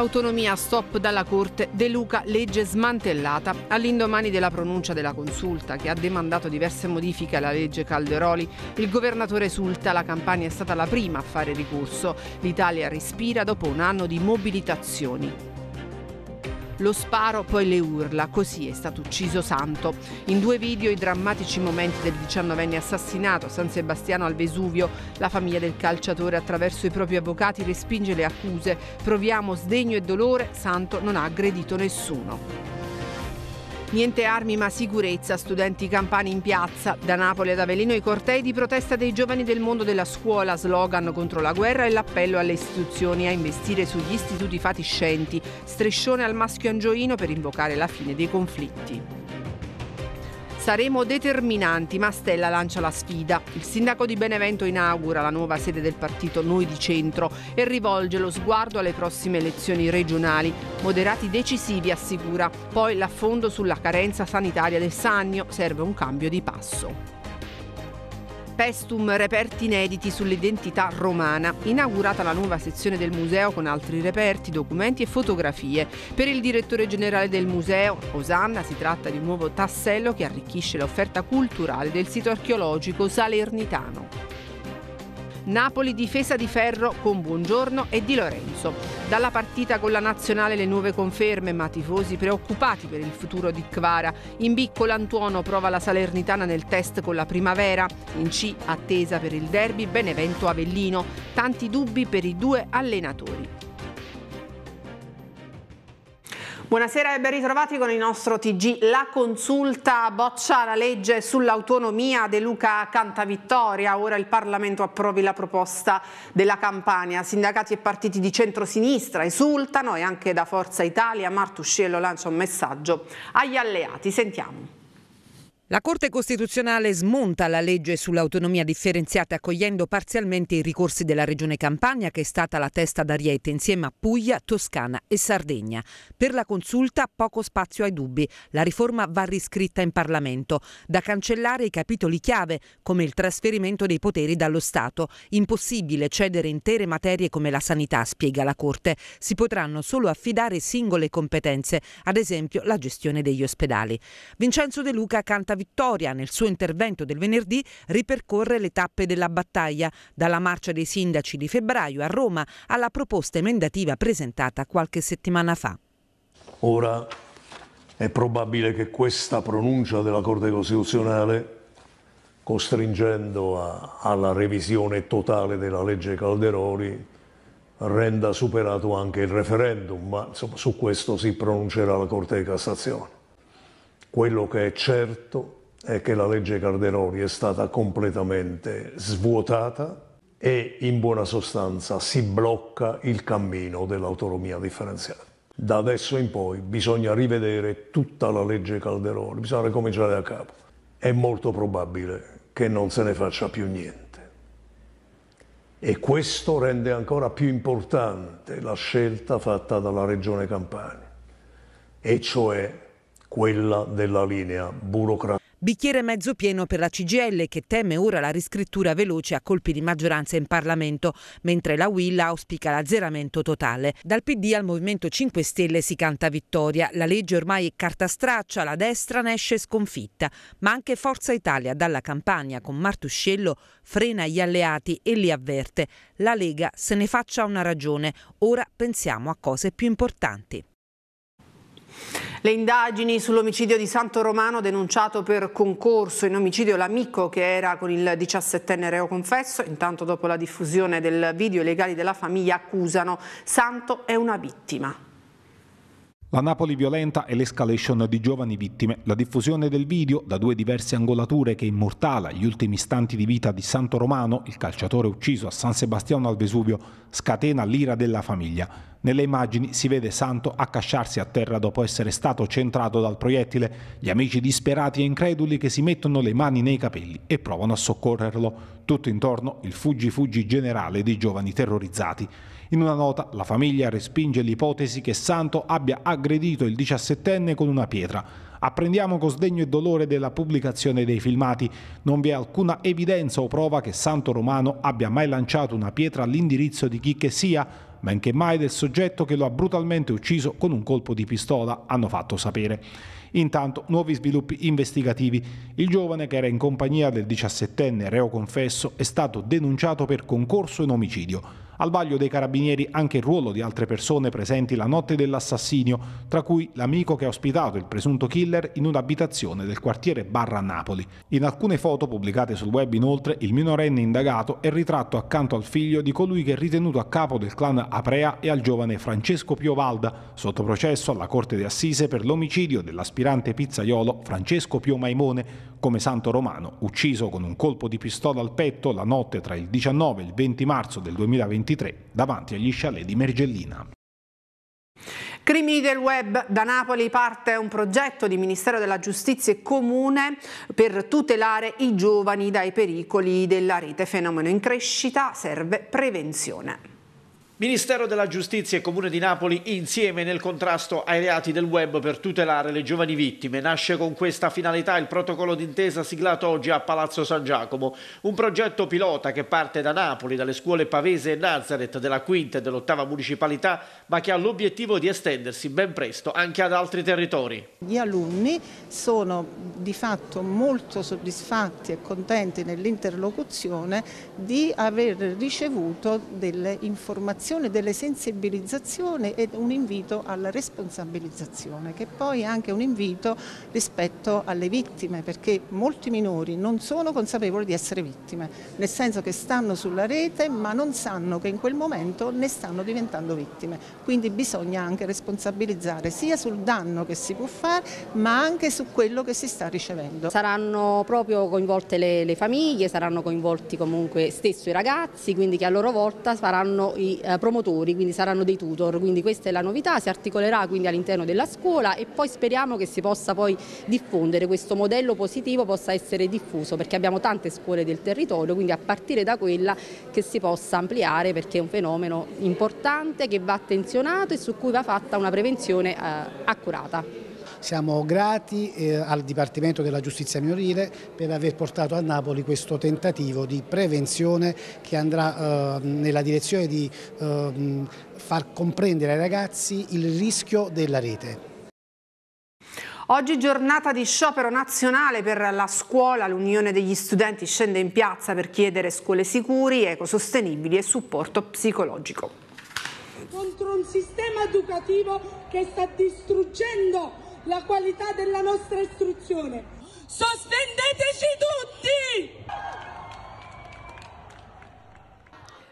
Autonomia stop dalla Corte, De Luca legge smantellata all'indomani della pronuncia della consulta che ha demandato diverse modifiche alla legge Calderoli. Il governatore esulta, la Campania è stata la prima a fare ricorso. L'Italia respira dopo un anno di mobilitazioni lo sparo poi le urla, così è stato ucciso Santo. In due video i drammatici momenti del 19enne assassinato a San Sebastiano al Vesuvio, la famiglia del calciatore attraverso i propri avvocati respinge le accuse, proviamo sdegno e dolore, Santo non ha aggredito nessuno. Niente armi ma sicurezza, studenti campani in piazza. Da Napoli ad Avellino i cortei di protesta dei giovani del mondo della scuola, slogan contro la guerra e l'appello alle istituzioni a investire sugli istituti fatiscenti. Striscione al maschio angioino per invocare la fine dei conflitti. Saremo determinanti, Mastella lancia la sfida. Il sindaco di Benevento inaugura la nuova sede del partito Noi di Centro e rivolge lo sguardo alle prossime elezioni regionali. Moderati decisivi assicura, poi l'affondo sulla carenza sanitaria del Sannio, serve un cambio di passo. Pestum reperti inediti sull'identità romana, inaugurata la nuova sezione del museo con altri reperti, documenti e fotografie. Per il direttore generale del museo, Osanna, si tratta di un nuovo tassello che arricchisce l'offerta culturale del sito archeologico salernitano. Napoli difesa di ferro con Buongiorno e Di Lorenzo. Dalla partita con la nazionale le nuove conferme, ma tifosi preoccupati per il futuro di Kvara. In B Colantuono prova la Salernitana nel test con la Primavera. In C attesa per il derby Benevento-Avellino. Tanti dubbi per i due allenatori. Buonasera e ben ritrovati con il nostro TG. La consulta boccia la legge sull'autonomia De Luca Cantavittoria. Ora il Parlamento approvi la proposta della Campania. Sindacati e partiti di centrosinistra esultano e anche da Forza Italia Martuscello lancia un messaggio agli alleati. Sentiamo. La Corte Costituzionale smonta la legge sull'autonomia differenziata accogliendo parzialmente i ricorsi della Regione Campania che è stata la testa d'ariete insieme a Puglia, Toscana e Sardegna. Per la consulta poco spazio ai dubbi. La riforma va riscritta in Parlamento. Da cancellare i capitoli chiave come il trasferimento dei poteri dallo Stato. Impossibile cedere intere materie come la sanità, spiega la Corte. Si potranno solo affidare singole competenze, ad esempio la gestione degli ospedali. Vincenzo De Luca canta Vittoria, nel suo intervento del venerdì, ripercorre le tappe della battaglia, dalla marcia dei sindaci di febbraio a Roma alla proposta emendativa presentata qualche settimana fa. Ora è probabile che questa pronuncia della Corte Costituzionale, costringendo a, alla revisione totale della legge Calderoni, renda superato anche il referendum, ma insomma, su questo si pronuncerà la Corte di Cassazione. Quello che è certo è che la legge Cardenoni è stata completamente svuotata e in buona sostanza si blocca il cammino dell'autonomia differenziata. Da adesso in poi bisogna rivedere tutta la legge Calderoni, bisogna ricominciare da capo. È molto probabile che non se ne faccia più niente. E questo rende ancora più importante la scelta fatta dalla Regione Campania, e cioè quella della linea burocratica. Bicchiere mezzo pieno per la CGL che teme ora la riscrittura veloce a colpi di maggioranza in Parlamento, mentre la Will auspica l'azzeramento totale. Dal PD al Movimento 5 Stelle si canta vittoria, la legge ormai è carta straccia, la destra ne esce sconfitta, ma anche Forza Italia dalla campagna con Martuscello frena gli alleati e li avverte. La Lega se ne faccia una ragione, ora pensiamo a cose più importanti. Le indagini sull'omicidio di Santo Romano denunciato per concorso in omicidio l'amico che era con il 17enne reo confesso, intanto dopo la diffusione del video i legali della famiglia accusano Santo è una vittima. La Napoli violenta e l'escalation di giovani vittime, la diffusione del video da due diverse angolature che immortala gli ultimi istanti di vita di Santo Romano, il calciatore ucciso a San Sebastiano al Vesuvio, scatena l'ira della famiglia. Nelle immagini si vede Santo accasciarsi a terra dopo essere stato centrato dal proiettile, gli amici disperati e increduli che si mettono le mani nei capelli e provano a soccorrerlo. Tutto intorno il fuggi fuggi generale dei giovani terrorizzati. In una nota la famiglia respinge l'ipotesi che Santo abbia aggredito il 17enne con una pietra. Apprendiamo con sdegno e dolore della pubblicazione dei filmati. Non vi è alcuna evidenza o prova che Santo Romano abbia mai lanciato una pietra all'indirizzo di chi che sia, benché mai del soggetto che lo ha brutalmente ucciso con un colpo di pistola, hanno fatto sapere. Intanto nuovi sviluppi investigativi. Il giovane che era in compagnia del 17enne reo confesso è stato denunciato per concorso in omicidio. Al vaglio dei carabinieri anche il ruolo di altre persone presenti la notte dell'assassinio, tra cui l'amico che ha ospitato il presunto killer in un'abitazione del quartiere Barra Napoli. In alcune foto pubblicate sul web inoltre il minorenne indagato è ritratto accanto al figlio di colui che è ritenuto a capo del clan Aprea e al giovane Francesco Piovalda, sotto processo alla Corte di Assise per l'omicidio dell'aspirante pizzaiolo Francesco Pio Maimone, come santo romano, ucciso con un colpo di pistola al petto la notte tra il 19 e il 20 marzo del 2021 2023 davanti agli chalet di Mergellina. Crimini del web, da Napoli parte un progetto di Ministero della Giustizia e Comune per tutelare i giovani dai pericoli della rete, fenomeno in crescita, serve prevenzione. Ministero della Giustizia e Comune di Napoli insieme nel contrasto ai reati del web per tutelare le giovani vittime. Nasce con questa finalità il protocollo d'intesa siglato oggi a Palazzo San Giacomo, un progetto pilota che parte da Napoli, dalle scuole Pavese e Nazareth della quinta e dell'ottava municipalità, ma che ha l'obiettivo di estendersi ben presto anche ad altri territori. Gli alunni sono di fatto molto soddisfatti e contenti nell'interlocuzione di aver ricevuto delle informazioni formazione, delle sensibilizzazioni e un invito alla responsabilizzazione, che poi è anche un invito rispetto alle vittime, perché molti minori non sono consapevoli di essere vittime, nel senso che stanno sulla rete ma non sanno che in quel momento ne stanno diventando vittime. Quindi bisogna anche responsabilizzare sia sul danno che si può fare, ma anche su quello che si sta ricevendo. Saranno proprio coinvolte le, le famiglie, saranno coinvolti comunque stesso i ragazzi, quindi che a loro volta faranno i eh, promotori, quindi saranno dei tutor, quindi questa è la novità, si articolerà quindi all'interno della scuola e poi speriamo che si possa poi diffondere, questo modello positivo possa essere diffuso perché abbiamo tante scuole del territorio, quindi a partire da quella che si possa ampliare perché è un fenomeno importante che va attenzionato e su cui va fatta una prevenzione eh, accurata. Siamo grati eh, al Dipartimento della Giustizia Minorile per aver portato a Napoli questo tentativo di prevenzione che andrà eh, nella direzione di eh, far comprendere ai ragazzi il rischio della rete. Oggi giornata di sciopero nazionale per la scuola, l'Unione degli studenti scende in piazza per chiedere scuole sicuri, ecosostenibili e supporto psicologico. Contro un sistema educativo che sta distruggendo la qualità della nostra istruzione. Sospendeteci tutti!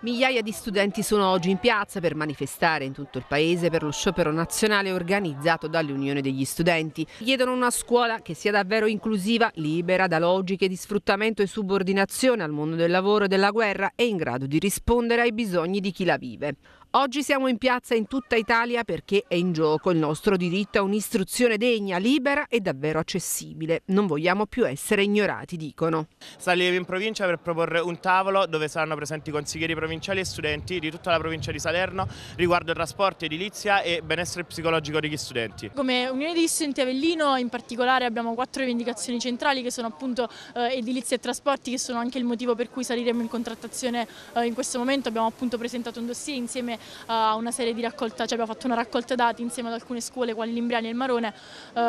Migliaia di studenti sono oggi in piazza per manifestare in tutto il paese per lo sciopero nazionale organizzato dall'Unione degli Studenti. Chiedono una scuola che sia davvero inclusiva, libera da logiche di sfruttamento e subordinazione al mondo del lavoro e della guerra e in grado di rispondere ai bisogni di chi la vive. Oggi siamo in piazza in tutta Italia perché è in gioco il nostro diritto a un'istruzione degna, libera e davvero accessibile. Non vogliamo più essere ignorati, dicono. Saliamo in provincia per proporre un tavolo dove saranno presenti consiglieri provinciali e studenti di tutta la provincia di Salerno riguardo trasporti, edilizia e benessere psicologico degli studenti. Come Unione di Studenti Avellino in particolare abbiamo quattro rivendicazioni centrali che sono appunto eh, edilizia e trasporti che sono anche il motivo per cui saliremo in contrattazione eh, in questo momento. Abbiamo appunto presentato un dossier insieme a eh, una serie di raccolta, cioè abbiamo fatto una raccolta dati insieme ad alcune scuole quali l'Imbriani e il Marone eh,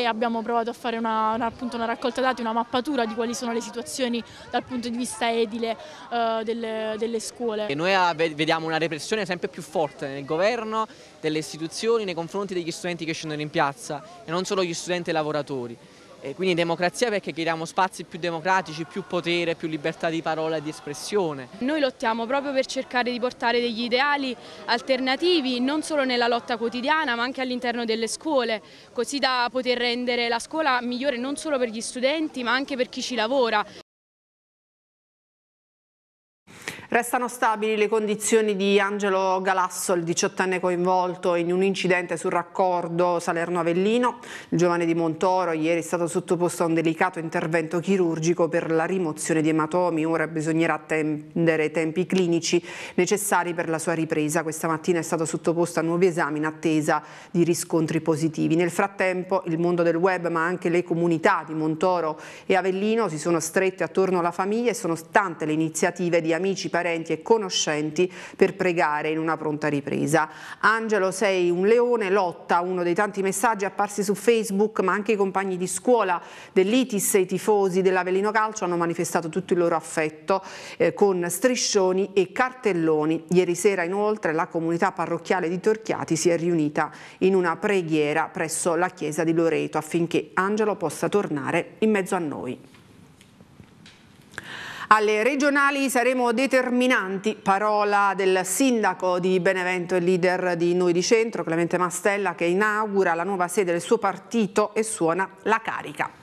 e abbiamo provato a fare una, una, una, raccolta dati, una mappatura di quali sono le situazioni dal punto di vista edile eh, delle, delle scuole. E noi ah, vediamo una repressione sempre più forte nel governo, delle istituzioni nei confronti degli studenti che scendono in piazza e non solo gli studenti e i lavoratori. E eh, quindi democrazia perché chiediamo spazi più democratici, più potere, più libertà di parola e di espressione. Noi lottiamo proprio per cercare di portare degli ideali alternativi non solo nella lotta quotidiana ma anche all'interno delle scuole, così da poter rendere la scuola migliore non solo per gli studenti ma anche per chi ci lavora. Restano stabili le condizioni di Angelo Galasso, il diciottenne coinvolto in un incidente sul raccordo Salerno-Avellino. Il giovane di Montoro ieri è stato sottoposto a un delicato intervento chirurgico per la rimozione di ematomi. Ora bisognerà attendere i tempi clinici necessari per la sua ripresa. Questa mattina è stato sottoposto a nuovi esami in attesa di riscontri positivi. Nel frattempo il mondo del web ma anche le comunità di Montoro e Avellino si sono strette attorno alla famiglia e sono tante le iniziative di amici per parenti e conoscenti per pregare in una pronta ripresa. Angelo, sei un leone, lotta, uno dei tanti messaggi apparsi su Facebook, ma anche i compagni di scuola dell'ITIS e i tifosi dell'Avelino Calcio hanno manifestato tutto il loro affetto eh, con striscioni e cartelloni. Ieri sera inoltre la comunità parrocchiale di Torchiati si è riunita in una preghiera presso la chiesa di Loreto affinché Angelo possa tornare in mezzo a noi. Alle regionali saremo determinanti, parola del sindaco di Benevento e leader di Noi di Centro, Clemente Mastella, che inaugura la nuova sede del suo partito e suona la carica.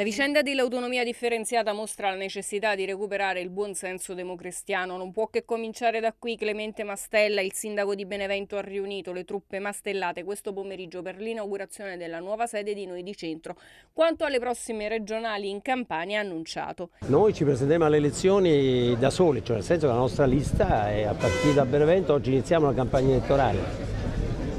La vicenda dell'autonomia differenziata mostra la necessità di recuperare il buon senso democristiano. Non può che cominciare da qui. Clemente Mastella, il sindaco di Benevento, ha riunito le truppe mastellate questo pomeriggio per l'inaugurazione della nuova sede di Noi di Centro. Quanto alle prossime regionali in Campania, ha annunciato. Noi ci presentiamo alle elezioni da soli, cioè nel senso che la nostra lista è a partire da Benevento. Oggi iniziamo la campagna elettorale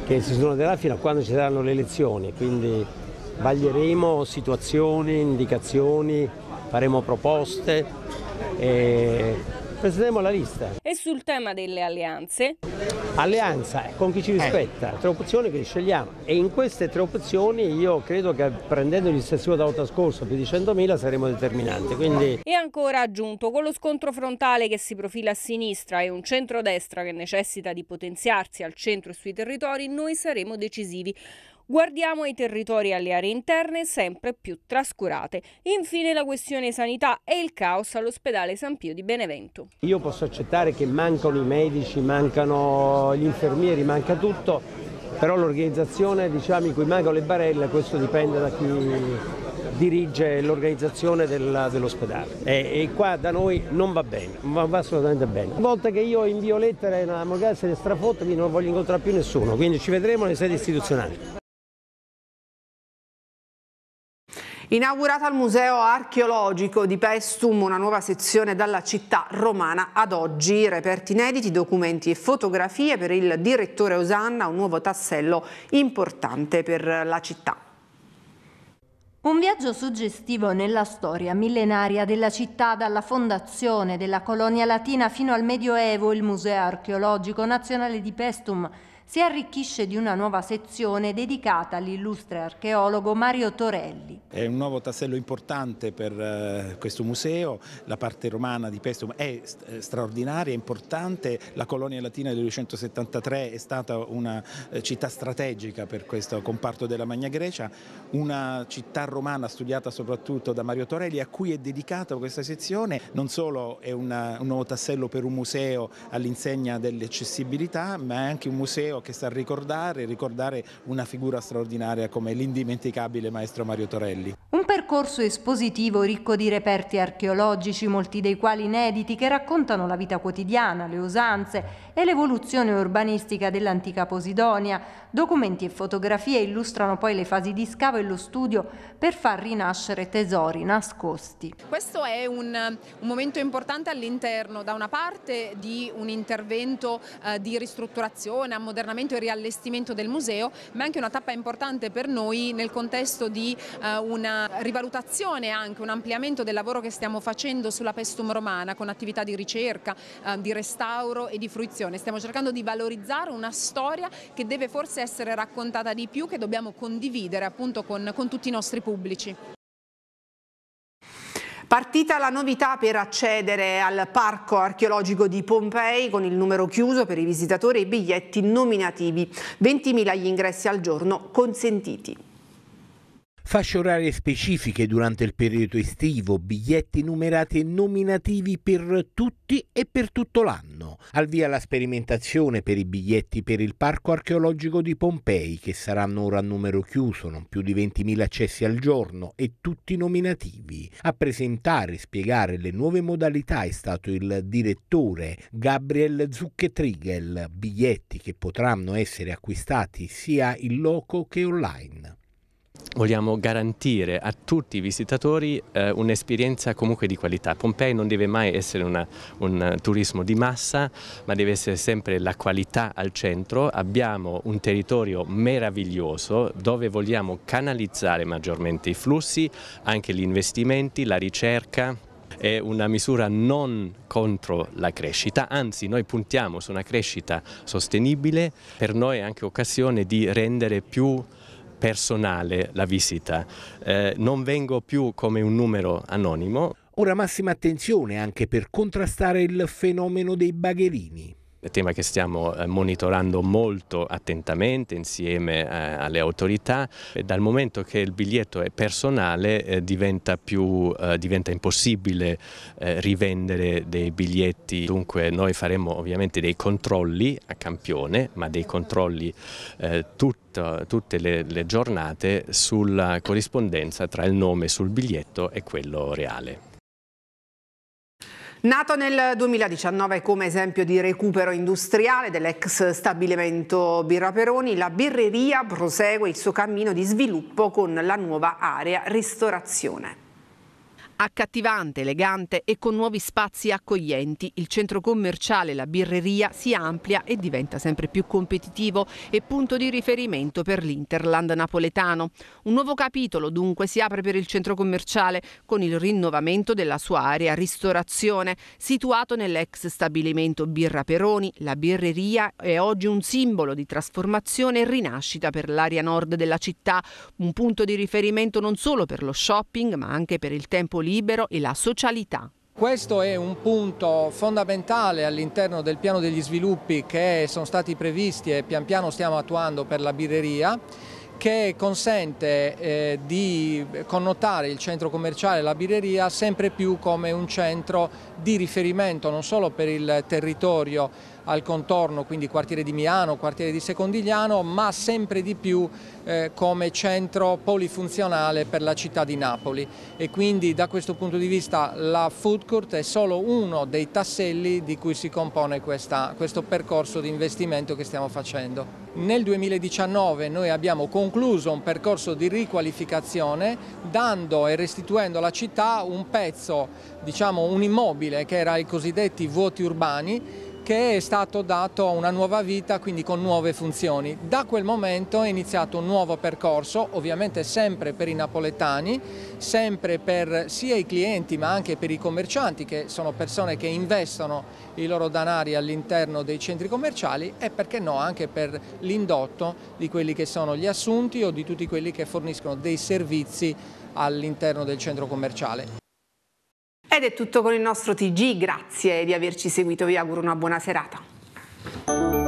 che si svolgerà fino a quando ci saranno le elezioni. Quindi Vaglieremo situazioni, indicazioni, faremo proposte e presenteremo la lista. E sul tema delle alleanze? Alleanza eh, con chi ci rispetta, eh. tre opzioni che scegliamo e in queste tre opzioni io credo che prendendo l'iniziativa da volta scorsa più di 100.000 saremo determinanti. Quindi... E ancora aggiunto, con lo scontro frontale che si profila a sinistra e un centrodestra che necessita di potenziarsi al centro e sui territori, noi saremo decisivi. Guardiamo ai territori e alle aree interne sempre più trascurate. Infine la questione sanità e il caos all'ospedale San Pio di Benevento. Io posso accettare che mancano i medici, mancano gli infermieri, manca tutto, però l'organizzazione, diciamo, in cui mancano le barelle, questo dipende da chi dirige l'organizzazione dell'ospedale e, e, qua da noi non va bene, non va assolutamente bene. Una volta che io invio lettere alla Mogazia di Strafotta, non voglio incontrare più nessuno, quindi ci vedremo nelle sedi istituzionali. Inaugurata al Museo Archeologico di Pestum, una nuova sezione dalla città romana ad oggi, reperti inediti, documenti e fotografie per il direttore Osanna, un nuovo tassello importante per la città. Un viaggio suggestivo nella storia millenaria della città dalla fondazione della colonia latina fino al Medioevo, il Museo Archeologico Nazionale di Pestum si arricchisce di una nuova sezione dedicata all'illustre archeologo Mario Torelli. È un nuovo tassello importante per eh, questo museo, la parte romana di Pestum è eh, straordinaria, importante, la colonia latina del 273 è stata una eh, città strategica per questo comparto della Magna Grecia, una città romana studiata soprattutto da Mario Torelli a cui è dedicata questa sezione, non solo è una, un nuovo tassello per un museo all'insegna dell'accessibilità ma è anche un museo che sa ricordare, ricordare una figura straordinaria come l'indimenticabile maestro Mario Torelli. Un percorso espositivo ricco di reperti archeologici, molti dei quali inediti, che raccontano la vita quotidiana, le usanze e l'evoluzione urbanistica dell'antica Posidonia. Documenti e fotografie illustrano poi le fasi di scavo e lo studio per far rinascere tesori nascosti. Questo è un, un momento importante all'interno, da una parte, di un intervento eh, di ristrutturazione, ammodernamento ammodernamento e riallestimento del museo, ma è anche una tappa importante per noi nel contesto di eh, una rivalutazione anche, un ampliamento del lavoro che stiamo facendo sulla pestum romana con attività di ricerca, eh, di restauro e di fruizione. Stiamo cercando di valorizzare una storia che deve forse essere raccontata di più, che dobbiamo condividere appunto con, con tutti i nostri pubblici. Partita la novità per accedere al parco archeologico di Pompei con il numero chiuso per i visitatori e i biglietti nominativi. 20.000 gli ingressi al giorno consentiti fasce orarie specifiche durante il periodo estivo, biglietti numerati e nominativi per tutti e per tutto l'anno. Al via la sperimentazione per i biglietti per il Parco archeologico di Pompei, che saranno ora a numero chiuso, non più di 20.000 accessi al giorno e tutti nominativi. A presentare e spiegare le nuove modalità è stato il direttore Gabriel Zucchetrigel, biglietti che potranno essere acquistati sia in loco che online vogliamo garantire a tutti i visitatori eh, un'esperienza comunque di qualità. Pompei non deve mai essere una, un turismo di massa, ma deve essere sempre la qualità al centro. Abbiamo un territorio meraviglioso dove vogliamo canalizzare maggiormente i flussi, anche gli investimenti, la ricerca, è una misura non contro la crescita, anzi noi puntiamo su una crescita sostenibile, per noi è anche occasione di rendere più personale la visita, eh, non vengo più come un numero anonimo. Ora massima attenzione anche per contrastare il fenomeno dei bagherini tema che stiamo eh, monitorando molto attentamente insieme eh, alle autorità. Dal momento che il biglietto è personale eh, diventa, più, diventa impossibile rivendere dei biglietti, dunque noi faremo ovviamente dei controlli a campione, ma dei controlli tutti tutte le, le giornate sulla corrispondenza tra il nome sul biglietto e quello reale. Nato nel 2019 come esempio di recupero industriale dell'ex stabilimento Birra Peroni, la birreria prosegue il suo cammino di sviluppo con la nuova area ristorazione. Accattivante, elegante e con nuovi spazi accoglienti, il centro commerciale La Birreria si amplia e diventa sempre più competitivo e punto di riferimento per l'Interland napoletano. Un nuovo capitolo dunque si apre per il centro commerciale con il rinnovamento della sua area ristorazione, situato nell'ex stabilimento Birra Peroni, La Birreria è oggi un simbolo di trasformazione e rinascita per l'area nord della città, un punto di riferimento non solo per lo shopping ma anche per il tempo libero libero e la socialità. Questo è un punto fondamentale all'interno del piano degli sviluppi che sono stati previsti e pian piano stiamo attuando per la birreria che consente eh, di connotare il centro commerciale la birreria sempre più come un centro di riferimento non solo per il territorio al contorno, quindi quartiere di Miano, quartiere di Secondigliano, ma sempre di più eh, come centro polifunzionale per la città di Napoli e quindi da questo punto di vista la food court è solo uno dei tasselli di cui si compone questa, questo percorso di investimento che stiamo facendo. Nel 2019 noi abbiamo concluso un percorso di riqualificazione dando e restituendo alla città un pezzo, diciamo un immobile che era i cosiddetti vuoti urbani che è stato dato a una nuova vita, quindi con nuove funzioni. Da quel momento è iniziato un nuovo percorso, ovviamente sempre per i napoletani, sempre per sia i clienti ma anche per i commercianti, che sono persone che investono i loro danari all'interno dei centri commerciali e perché no anche per l'indotto di quelli che sono gli assunti o di tutti quelli che forniscono dei servizi all'interno del centro commerciale. Ed è tutto con il nostro TG, grazie di averci seguito, vi auguro una buona serata.